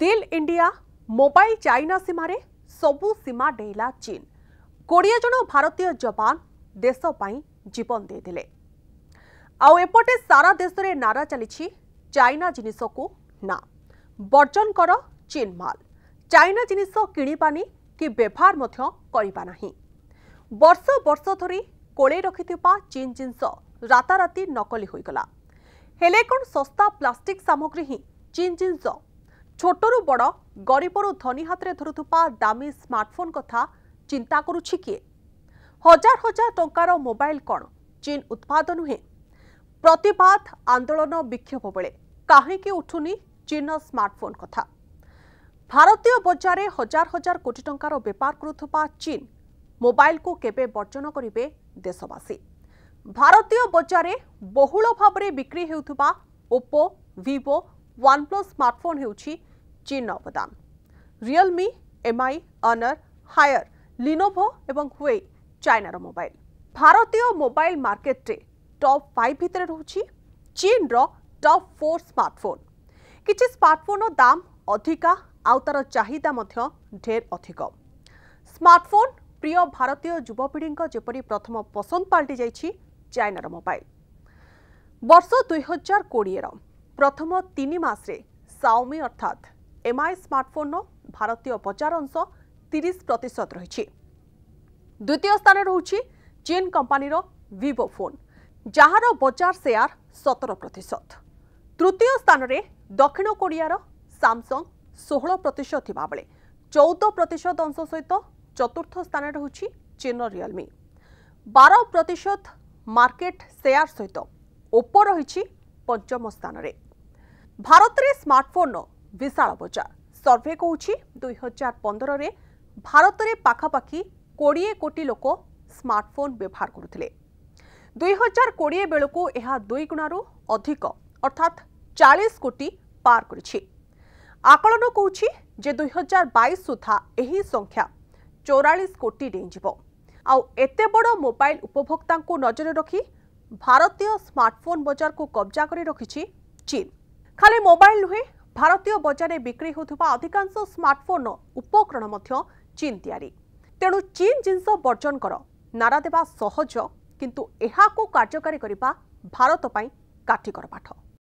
ଦିଲ୍ India mobile China ସୀମାରେ ସବୁ ସୀମା ଡେଇଁଲା ଚୀନ କୋଡ଼ିଏ ଜଣ ଭାରତୀୟ ଯବାନ ଦେଶ ପାଇଁ ଜୀବନ ଦେଇଥିଲେ ଆଉ ଏପଟେ ସାରା ଦେଶରେ ନାରା ଚାଲିଛି ଚାଇନା ଜିନିଷକୁ ନା ବର୍ଜନ କର ଚୀନ ମାଲ ଚାଇନା ଜିନିଷ କିଣିବାନି କି ବ୍ୟବହାର ମଧ୍ୟ କରିବା ନାହିଁ ବର୍ଷ ବର୍ଷ ଧରି କୋଳେଇ ରଖିଥିବା ଚୀନ ଜିନିଷ ରାତାରାତି ନକଲି ହୋଇଗଲା ହେଲେ କ'ଣ ଶସ୍ତା ପ୍ଲାଷ୍ଟିକ୍ ସାମଗ୍ରୀ ହିଁ ଚୀନ ଜିନିଷ ছোটরু বড় গরিবরু ধনী হাতে ধরুবা দামি স্মার্টফোন কথা চিন্তা করুছি কিয়ে হাজার হাজার টঙ্কার মোবাইল কণ চীন উৎপাদ নুহে প্রতিবাদ আন্দোলন বিক্ষোভ বেড়ে কাহিকি উঠুনি চীন স্মার্টফোন কথা ভারতীয় বজারে হাজার হাজার কোটি টঙ্কার বেপার করুবা চীন মোবাইলকু কেবে বর্জন করবে দেশবাসী ভারতীয় বজারে বহুল ভাবে বিক্রি হেউথিবা ওপো ভিভো ୱାନ୍ପ୍ଲସ୍ ସ୍ମାର୍ଟଫୋନ୍ ହେଉଛି ଚୀନର ଅବଦାନ Realme Mi Honor Haier Lenovo এবং হুয়ে চাইনার মোবাইল ভারতীয় মোবাইল মার্কেটে টপ ফাইভ ভিতরে রয়েছে চীনর টপ ফোর স্মার্টফোন কিছু স্মার্টফোনর দাম অধিকা আউ তার চাহিদা মধ্য ঢের অধিক স্মার্টফোন প্রিয় ভারতীয় যুবপিঢ়ি যেপর প্রথম পসন্দ পাল্টি যাই চাইনার মোবাইল বর্ষ দুই হাজার কোড়িয়ের ପ୍ରଥମ ତିନି ମାସରେ ସାଓମି ଅର୍ଥାତ୍ ଏମ୍ଆଇ ସ୍ମାର୍ଟଫୋନ୍ର ଭାରତୀୟ ବଜାର ଅଂଶ ତିରିଶ ପ୍ରତିଶତ ରହିଛି ଦ୍ୱିତୀୟ ସ୍ଥାନରେ ରହୁଛି ଚୀନ୍ କମ୍ପାନୀର ଭିଭୋ ଫୋନ୍ ଯାହାର ବଜାର ସେୟାର ସତର ପ୍ରତିଶତ ତୃତୀୟ ସ୍ଥାନରେ ଦକ୍ଷିଣ କୋରିଆର ସାମସଙ୍ଗ ଷୋହଳ ପ୍ରତିଶତ ଥିବାବେଳେ ଚଉଦ ପ୍ରତିଶତ ଅଂଶ ସହିତ ଚତୁର୍ଥ ସ୍ଥାନରେ ରହୁଛି ଚୀନର ରିଅଲମି ବାର ପ୍ରତିଶତ ମାର୍କେଟ ସେୟାର ସହିତ ଓପୋ ରହିଛି ପଞ୍ଚମ ସ୍ଥାନରେ ଭାରତରେ ସ୍ମାର୍ଟଫୋନ୍ର ବିଶାଳ ବଜାର ସର୍ଭେ କହୁଛି ଦୁଇ ହଜାର ପନ୍ଦରରେ ଭାରତରେ ପାଖାପାଖି କୋଡ଼ିଏ କୋଟି ଲୋକ ସ୍ମାର୍ଟଫୋନ୍ ବ୍ୟବହାର କରୁଥିଲେ ଦୁଇ ହଜାର କୋଡ଼ିଏ ବେଳକୁ ଏହା ଦୁଇ ଗୁଣାରୁ ଅଧିକ ଅର୍ଥାତ୍ ଚାଳିଶ କୋଟି ପାର କରିଛି ଆକଳନ କହୁଛି ଯେ ଦୁଇ ହଜାର ବାଇଶ ସୁଦ୍ଧା ଏହି ସଂଖ୍ୟା ଚଉରାଳିଶ କୋଟି ଡେଇଁଯିବ ଆଉ ଏତେ ବଡ଼ ମୋବାଇଲ ଉପଭୋକ୍ତାଙ୍କୁ ନଜରରେ ରଖି ଭାରତୀୟ ସ୍ମାର୍ଟଫୋନ୍ ବଜାରକୁ କବ୍ଜା କରି ରଖିଛି ଚୀନ୍ ଖାଲି ମୋବାଇଲ ନୁହେଁ ଭାରତୀୟ ବଜାରରେ ବିକ୍ରି ହେଉଥିବା ଅଧିକାଂଶ ସ୍ମାର୍ଟଫୋନ୍ର ଉପକରଣ ମଧ୍ୟ ଚୀନ୍ ତିଆରି ତେଣୁ ଚୀନ୍ ଜିନିଷ ବର୍ଜନ କର ନାରା ଦେବା ସହଜ କିନ୍ତୁ ଏହାକୁ କାର୍ଯ୍ୟକାରୀ କରିବା ଭାରତ ପାଇଁ କାଠିକର ପାଠ